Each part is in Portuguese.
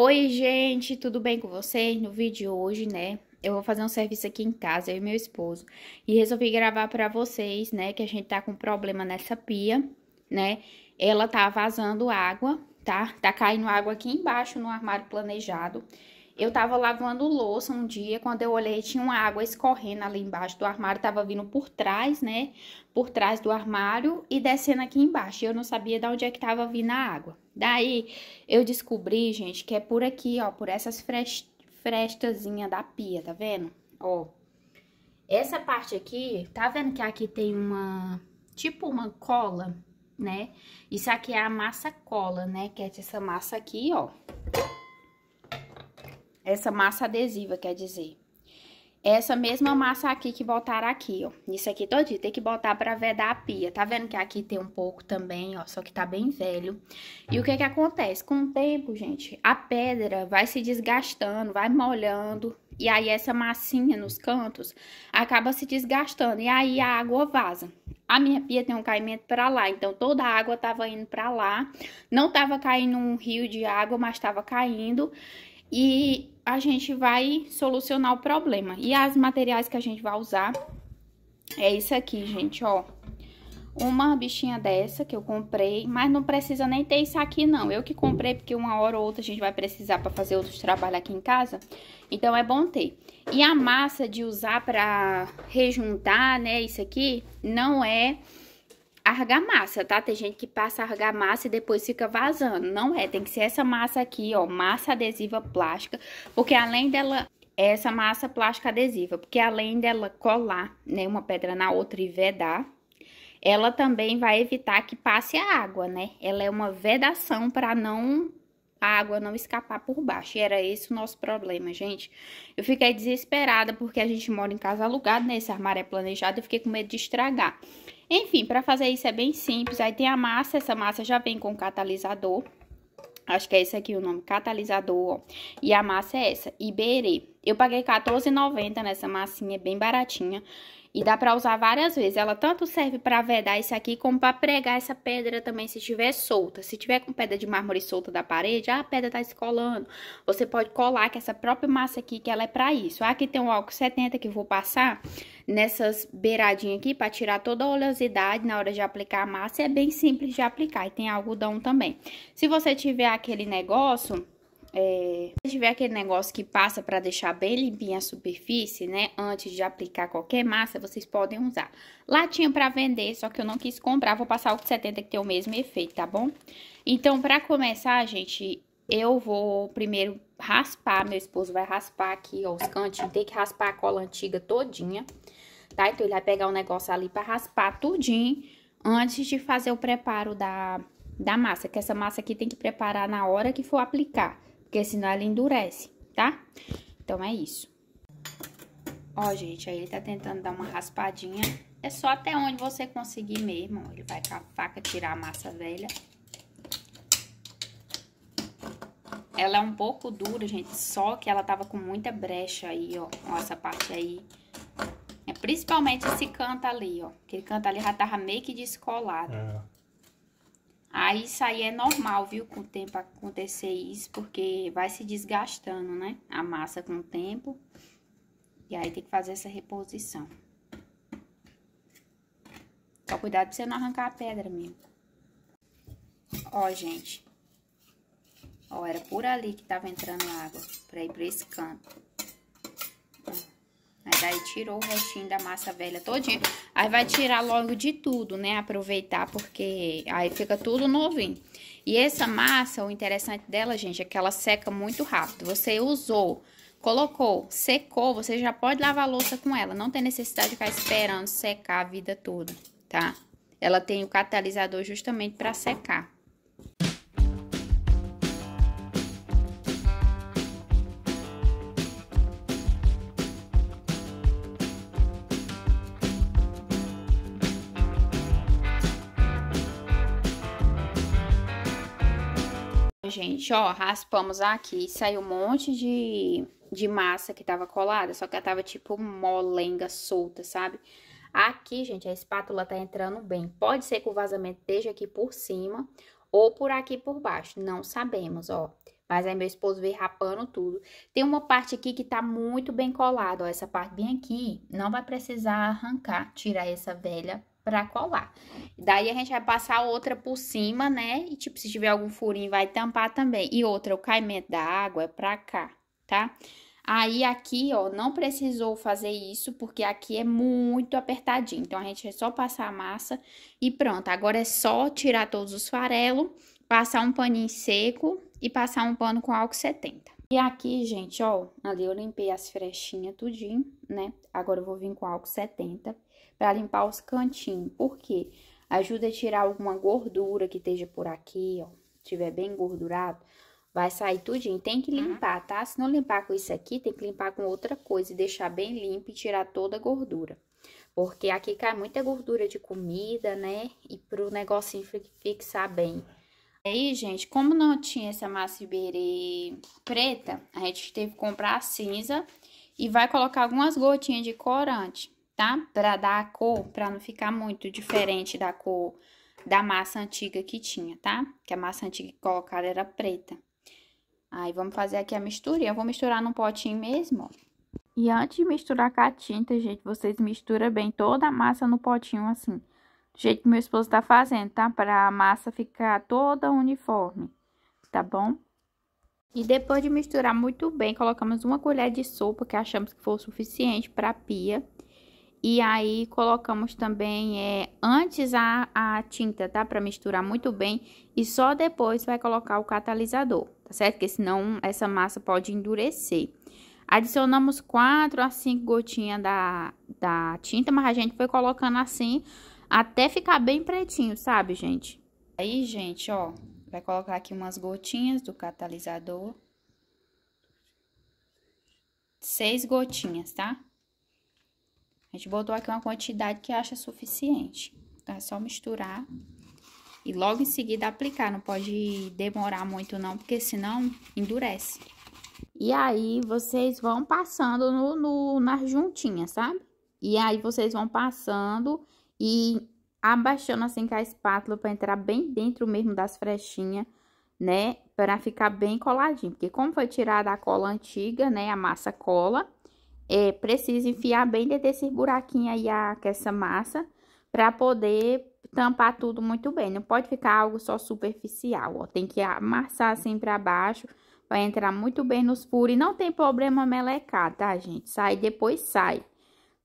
Oi, gente, tudo bem com vocês? No vídeo de hoje, né, eu vou fazer um serviço aqui em casa, eu e meu esposo. E resolvi gravar pra vocês, né, que a gente tá com problema nessa pia, né? Ela tá vazando água, tá? Tá caindo água aqui embaixo no armário planejado. Eu tava lavando louça um dia, quando eu olhei, tinha uma água escorrendo ali embaixo do armário, tava vindo por trás, né? Por trás do armário e descendo aqui embaixo. Eu não sabia de onde é que tava vindo a água. Daí, eu descobri, gente, que é por aqui, ó, por essas frestazinhas da pia, tá vendo? Ó, essa parte aqui, tá vendo que aqui tem uma, tipo uma cola, né? Isso aqui é a massa cola, né? Que é essa massa aqui, ó essa massa adesiva, quer dizer. É essa mesma massa aqui que botaram aqui, ó. Isso aqui todinho, tem que botar pra vedar a pia. Tá vendo que aqui tem um pouco também, ó, só que tá bem velho. E o que que acontece? Com o tempo, gente, a pedra vai se desgastando, vai molhando. E aí essa massinha nos cantos acaba se desgastando. E aí a água vaza. A minha pia tem um caimento para lá, então toda a água tava indo para lá. Não tava caindo um rio de água, mas tava caindo. E a gente vai solucionar o problema. E as materiais que a gente vai usar é isso aqui, gente, ó. Uma bichinha dessa que eu comprei, mas não precisa nem ter isso aqui não. Eu que comprei porque uma hora ou outra a gente vai precisar para fazer outros trabalhos aqui em casa. Então é bom ter. E a massa de usar para rejuntar, né, isso aqui, não é argamassa, tá? Tem gente que passa argamassa e depois fica vazando. Não é, tem que ser essa massa aqui, ó, massa adesiva plástica, porque além dela essa massa plástica adesiva, porque além dela colar, né, uma pedra na outra e vedar, ela também vai evitar que passe a água, né? Ela é uma vedação para não a água não escapar por baixo. E era esse o nosso problema, gente. Eu fiquei desesperada porque a gente mora em casa alugada, né? Esse armário é planejado, eu fiquei com medo de estragar. Enfim, para fazer isso é bem simples. Aí tem a massa, essa massa já vem com catalisador. Acho que é esse aqui o nome, catalisador, ó. E a massa é essa, Iberê. Eu paguei R$14,90 nessa massinha, é bem baratinha. E dá para usar várias vezes. Ela tanto serve para vedar esse aqui, como para pregar essa pedra também, se estiver solta. Se tiver com pedra de mármore solta da parede, ah, a pedra tá colando. Você pode colar com essa própria massa aqui, que ela é para isso. Aqui tem um álcool 70 que eu vou passar nessas beiradinhas aqui, para tirar toda a oleosidade na hora de aplicar a massa. É bem simples de aplicar e tem algodão também. Se você tiver aquele negócio é, se tiver aquele negócio que passa para deixar bem limpinha a superfície, né? Antes de aplicar qualquer massa, vocês podem usar. Latinha para vender, só que eu não quis comprar, vou passar o 70 que tem o mesmo efeito, tá bom? Então, para começar, gente, eu vou primeiro raspar, meu esposo vai raspar aqui, ó, os cantinhos, tem que raspar a cola antiga todinha, tá? Então, ele vai pegar o um negócio ali para raspar tudinho antes de fazer o preparo da, da massa, que essa massa aqui tem que preparar na hora que for aplicar porque senão ela endurece, tá? Então, é isso. Ó, gente, aí ele tá tentando dar uma raspadinha. É só até onde você conseguir mesmo. Ele vai com a faca tirar a massa velha. Ela é um pouco dura, gente, só que ela tava com muita brecha aí, ó. ó essa parte aí. É principalmente esse canto ali, ó. Aquele canto ali já tava meio que descolado. É. Aí isso aí é normal, viu, com o tempo acontecer isso, porque vai se desgastando, né? A massa com o tempo. E aí tem que fazer essa reposição. Só cuidado pra você não arrancar a pedra mesmo. Ó, gente. Ó, era por ali que tava entrando água, pra ir pra esse canto. Daí tirou o restinho da massa velha todinha. Aí vai tirar logo de tudo, né? Aproveitar, porque aí fica tudo novinho. E essa massa, o interessante dela, gente, é que ela seca muito rápido. Você usou, colocou, secou, você já pode lavar a louça com ela. Não tem necessidade de ficar esperando secar a vida toda, tá? Ela tem o catalisador justamente para secar. gente, ó, raspamos aqui, saiu um monte de, de massa que tava colada, só que ela tava tipo molenga, solta, sabe? Aqui, gente, a espátula tá entrando bem. Pode ser que o vazamento esteja aqui por cima ou por aqui por baixo, não sabemos, ó. Mas aí meu esposo veio rapando tudo. Tem uma parte aqui que tá muito bem colada, ó. Essa parte bem aqui, não vai precisar arrancar, tirar essa velha pra colar. Daí a gente vai passar outra por cima, né? E tipo, se tiver algum furinho, vai tampar também. E outra, o caimento da água é pra cá, tá? Aí aqui, ó, não precisou fazer isso, porque aqui é muito apertadinho. Então, a gente é só passar a massa e pronto. Agora é só tirar todos os farelos, passar um paninho seco e passar um pano com álcool 70. E aqui, gente, ó, ali eu limpei as frechinhas tudinho, né? Agora eu vou vir com álcool 70 para limpar os cantinhos. Por quê? Ajuda a tirar alguma gordura que esteja por aqui, ó. Tiver bem gordurado, vai sair tudinho. Tem que uhum. limpar, tá? Se não limpar com isso aqui, tem que limpar com outra coisa e deixar bem limpo e tirar toda a gordura. Porque aqui cai muita gordura de comida, né? E pro negocinho fixar bem. Aí, gente, como não tinha essa massa iberê preta, a gente teve que comprar a cinza e vai colocar algumas gotinhas de corante, tá? Pra dar a cor, pra não ficar muito diferente da cor da massa antiga que tinha, tá? Que a massa antiga que colocaram era preta. Aí, vamos fazer aqui a mistura. Eu vou misturar num potinho mesmo, ó. E antes de misturar com a tinta, gente, vocês misturam bem toda a massa no potinho assim. Do jeito que meu esposo tá fazendo, tá? Pra a massa ficar toda uniforme, tá bom? E depois de misturar muito bem, colocamos uma colher de sopa, que achamos que foi o suficiente para a pia. E aí, colocamos também é, antes a, a tinta, tá? Para misturar muito bem. E só depois vai colocar o catalisador, tá certo? Porque senão essa massa pode endurecer. Adicionamos 4 a 5 gotinhas da, da tinta, mas a gente foi colocando assim até ficar bem pretinho, sabe, gente? Aí, gente, ó, Vai colocar aqui umas gotinhas do catalisador. Seis gotinhas, tá? A gente botou aqui uma quantidade que acha suficiente. Então, é só misturar e logo em seguida aplicar. Não pode demorar muito não, porque senão endurece. E aí, vocês vão passando no, no, nas juntinhas, sabe? E aí, vocês vão passando e abaixando assim com a espátula para entrar bem dentro mesmo das frechinhas, né? Para ficar bem coladinho, porque como foi tirada a cola antiga, né? A massa cola, é preciso enfiar bem dentro desse buraquinho aí a, com é essa massa para poder tampar tudo muito bem. Não pode ficar algo só superficial, ó. Tem que amassar assim para baixo para entrar muito bem nos furos e não tem problema melecar, tá, gente? Sai depois sai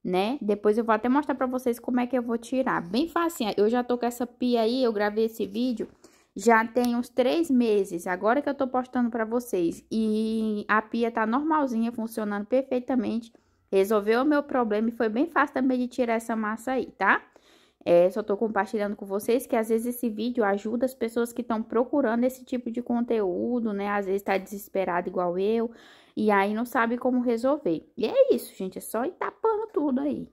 né? Depois eu vou até mostrar pra vocês como é que eu vou tirar. Bem facinho. Eu já tô com essa pia aí, eu gravei esse vídeo já tem uns três meses, agora que eu tô postando pra vocês. E a pia tá normalzinha, funcionando perfeitamente. Resolveu o meu problema e foi bem fácil também de tirar essa massa aí, tá? É, só tô compartilhando com vocês que às vezes esse vídeo ajuda as pessoas que estão procurando esse tipo de conteúdo, né? Às vezes tá desesperado igual eu, e aí não sabe como resolver. E é isso, gente, é só ir tapando tudo aí.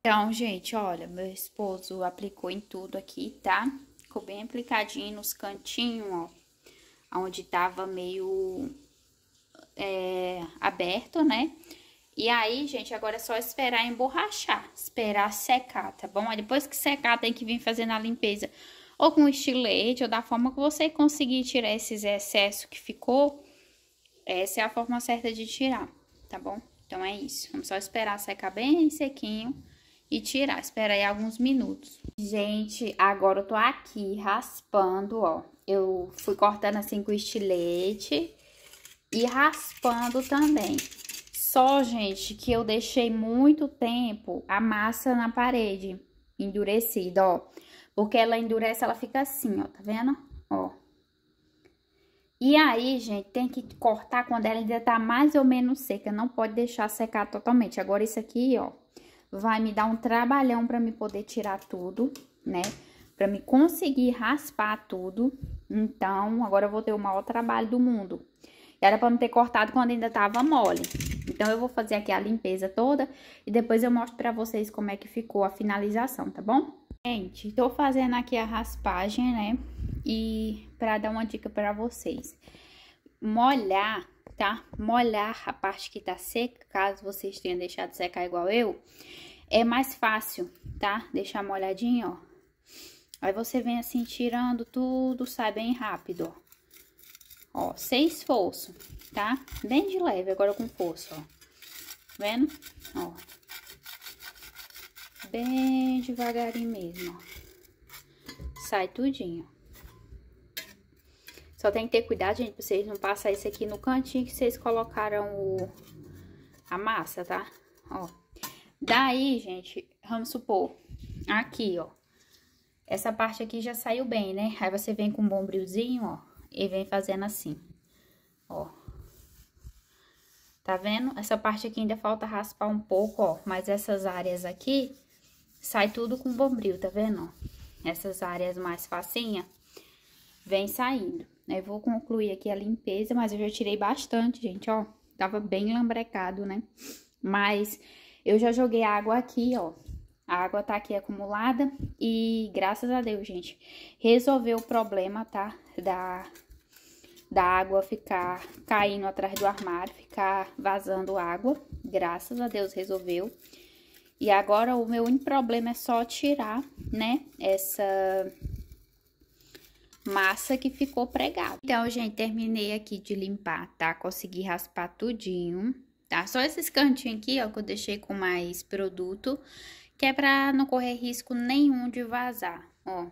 Então, gente, olha, meu esposo aplicou em tudo aqui, tá? Ficou bem aplicadinho nos cantinhos, ó. Onde tava meio é, aberto, né? E aí, gente, agora é só esperar emborrachar, esperar secar, tá bom? Aí depois que secar, tem que vir fazendo a limpeza ou com estilete, ou da forma que você conseguir tirar esses excessos que ficou, essa é a forma certa de tirar, tá bom? Então, é isso. Vamos só esperar secar bem sequinho e tirar. Espera aí alguns minutos. Gente, agora eu tô aqui raspando, ó. Eu fui cortando assim com estilete e raspando também. Só, gente, que eu deixei muito tempo a massa na parede endurecida, ó. Porque ela endurece, ela fica assim, ó, tá vendo? E aí, gente, tem que cortar quando ela ainda tá mais ou menos seca. Não pode deixar secar totalmente. Agora, isso aqui, ó, vai me dar um trabalhão pra me poder tirar tudo, né? Pra me conseguir raspar tudo. Então, agora eu vou ter o maior trabalho do mundo. Era pra me ter cortado quando ainda tava mole. Então, eu vou fazer aqui a limpeza toda e depois eu mostro pra vocês como é que ficou a finalização, tá bom? Gente, tô fazendo aqui a raspagem, né? e para dar uma dica para vocês. Molhar, tá? Molhar a parte que tá seca, caso vocês tenham deixado secar igual eu, é mais fácil, tá? Deixar molhadinho, ó. Aí você vem assim tirando tudo, sai bem rápido, ó. Ó, sem esforço, tá? Bem de leve, agora com força, ó. Tá vendo? Ó. Bem devagarinho mesmo, ó. Sai tudinho. Só tem que ter cuidado, gente, pra vocês não passarem isso aqui no cantinho que vocês colocaram o, a massa, tá? Ó. Daí, gente, vamos supor, aqui, ó. Essa parte aqui já saiu bem, né? Aí você vem com um bombrilzinho, ó, e vem fazendo assim, ó. Tá vendo? Essa parte aqui ainda falta raspar um pouco, ó. Mas essas áreas aqui, sai tudo com bombril, tá vendo? Essas áreas mais facinha, vem saindo, né? Vou concluir aqui a limpeza, mas eu já tirei bastante, gente, ó. Tava bem lambrecado, né? Mas eu já joguei água aqui, ó. A água tá aqui acumulada e graças a Deus, gente, resolveu o problema, tá? Da, da água ficar caindo atrás do armário, ficar vazando água. Graças a Deus resolveu. E agora o meu único problema é só tirar, né, essa massa que ficou pregada. Então, gente, terminei aqui de limpar, tá? Consegui raspar tudinho, tá? Só esses cantinhos aqui, ó, que eu deixei com mais produto, que é pra não correr risco nenhum de vazar, ó.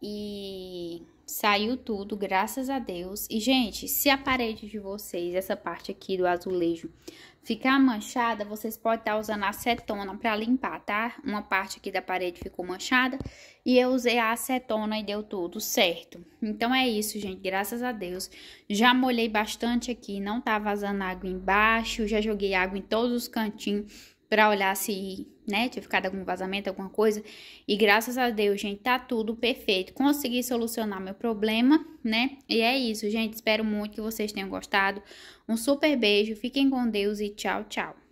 E Saiu tudo, graças a Deus. E, gente, se a parede de vocês, essa parte aqui do azulejo, ficar manchada, vocês podem estar tá usando acetona para limpar, tá? Uma parte aqui da parede ficou manchada e eu usei a acetona e deu tudo certo. Então, é isso, gente, graças a Deus. Já molhei bastante aqui, não tá vazando água embaixo, já joguei água em todos os cantinhos para olhar se né? Tinha ficado algum vazamento, alguma coisa. E graças a Deus, gente, tá tudo perfeito. Consegui solucionar meu problema, né? E é isso, gente. Espero muito que vocês tenham gostado. Um super beijo, fiquem com Deus e tchau, tchau.